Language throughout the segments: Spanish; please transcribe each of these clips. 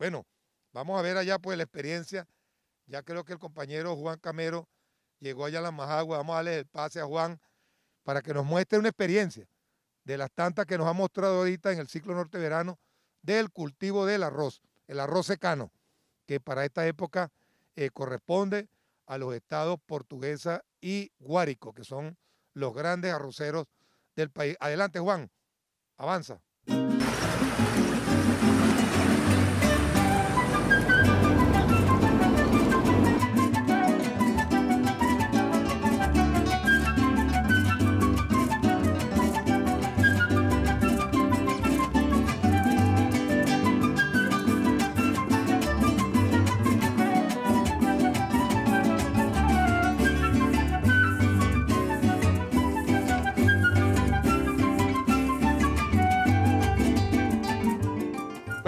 Bueno, vamos a ver allá pues la experiencia. Ya creo que el compañero Juan Camero llegó allá a la Majagua. Vamos a darle el pase a Juan para que nos muestre una experiencia de las tantas que nos ha mostrado ahorita en el ciclo norte verano del cultivo del arroz, el arroz secano, que para esta época eh, corresponde a los estados portuguesa y guárico, que son los grandes arroceros del país. Adelante, Juan, avanza.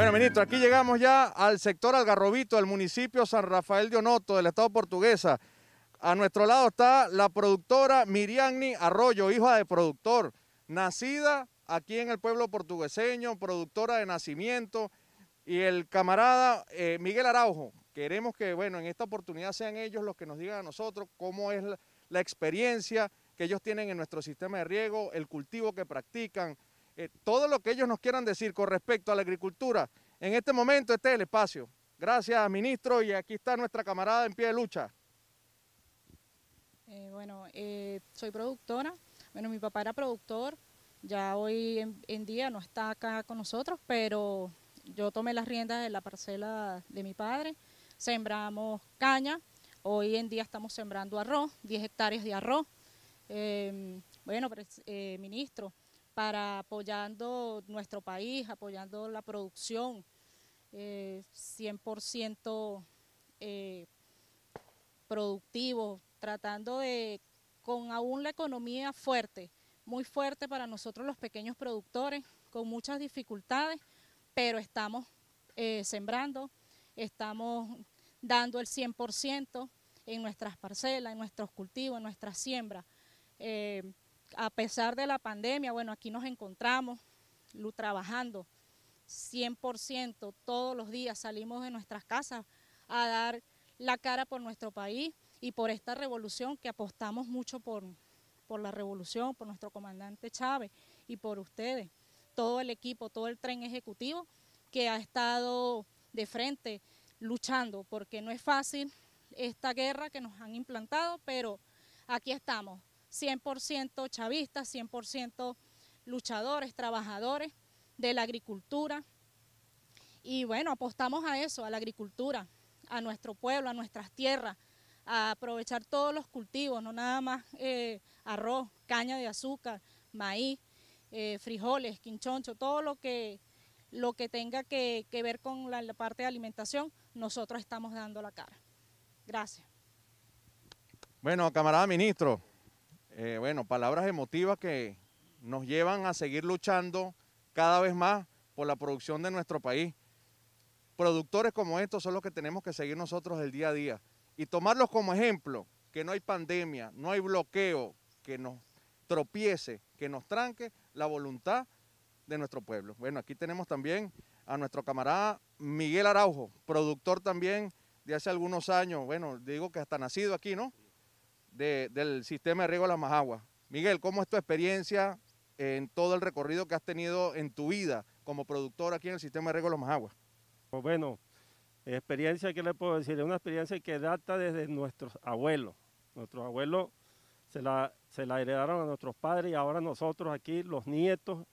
Bueno, ministro, aquí llegamos ya al sector Algarrobito, del municipio San Rafael de Onoto, del Estado portuguesa. A nuestro lado está la productora Miriamni Arroyo, hija de productor, nacida aquí en el pueblo portugueseño, productora de nacimiento, y el camarada eh, Miguel Araujo. Queremos que, bueno, en esta oportunidad sean ellos los que nos digan a nosotros cómo es la experiencia que ellos tienen en nuestro sistema de riego, el cultivo que practican, eh, todo lo que ellos nos quieran decir con respecto a la agricultura. En este momento este es el espacio. Gracias, ministro, y aquí está nuestra camarada en pie de lucha. Eh, bueno, eh, soy productora. Bueno, mi papá era productor, ya hoy en, día no está acá con nosotros, pero yo tomé las riendas de la parcela de mi padre, sembramos caña, hoy en día estamos sembrando arroz, 10 hectáreas de arroz. bueno, pues, ministro, para apoyando nuestro país, apoyando la producción, 100% eh, eh, productivo, tratando de, con aún la economía fuerte, muy fuerte para nosotros los pequeños productores, con muchas dificultades, pero estamos eh, sembrando, estamos dando el 100% en nuestras parcelas, en nuestros cultivos, en nuestras siembras a pesar de la pandemia, bueno, aquí nos encontramos trabajando 100%, todos los días salimos de nuestras casas a dar la cara por nuestro país y por esta revolución que apostamos mucho por, por la revolución, por nuestro comandante Chávez y por ustedes, todo el equipo, todo el tren ejecutivo que ha estado de frente luchando, porque no es fácil esta guerra que nos han implantado, pero aquí estamos, 100% chavistas, 100% luchadores, trabajadores de la agricultura. Y bueno, apostamos a eso, a la agricultura, a nuestro pueblo, a nuestras tierras, a aprovechar todos los cultivos, no nada más eh, arroz, caña de azúcar, maíz, eh, frijoles, quinchoncho, todo lo que, lo que tenga que, ver con la parte de alimentación, nosotros estamos dando la cara. Gracias. Bueno, camarada ministro, eh, bueno, palabras emotivas que nos llevan a seguir luchando cada vez más por la producción de nuestro país. Productores como estos son los que tenemos que seguir nosotros el día a día y tomarlos como ejemplo, que no hay pandemia, no hay bloqueo que nos tropiece, que nos tranque la voluntad de nuestro pueblo. Bueno, aquí tenemos también a nuestro camarada Miguel Araujo, productor también de hace algunos años, bueno, digo que hasta nacido aquí, ¿no? del sistema de riego de la Majagua. Miguel, ¿cómo es tu experiencia en todo el recorrido que has tenido en tu vida como productor aquí en el sistema de riego de las Pues bueno, experiencia que le puedo decir, es una experiencia que data desde nuestros abuelos. Nuestros abuelos se la, se la heredaron a nuestros padres y ahora nosotros aquí, los nietos,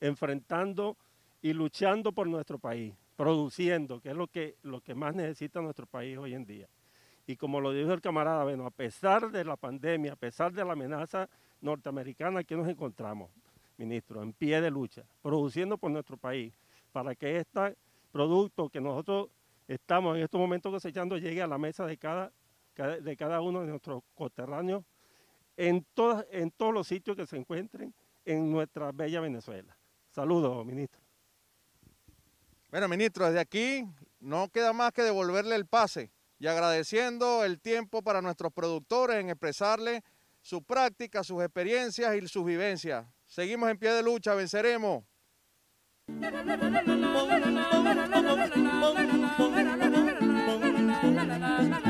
enfrentando y luchando por nuestro país, produciendo, que es lo que, lo que más necesita nuestro país hoy en día. Y como lo dijo el camarada, bueno, a pesar de la pandemia, a pesar de la amenaza norteamericana, aquí nos encontramos, ministro, en pie de lucha, produciendo por nuestro país, para que este producto que nosotros estamos en estos momentos cosechando llegue a la mesa de cada, de cada uno de nuestros coterráneos en, todas, en todos los sitios que se encuentren en nuestra bella Venezuela. Saludos, ministro. Bueno, ministro, desde aquí no queda más que devolverle el pase y agradeciendo el tiempo para nuestros productores en expresarles su práctica, sus experiencias y sus vivencias. Seguimos en pie de lucha, venceremos.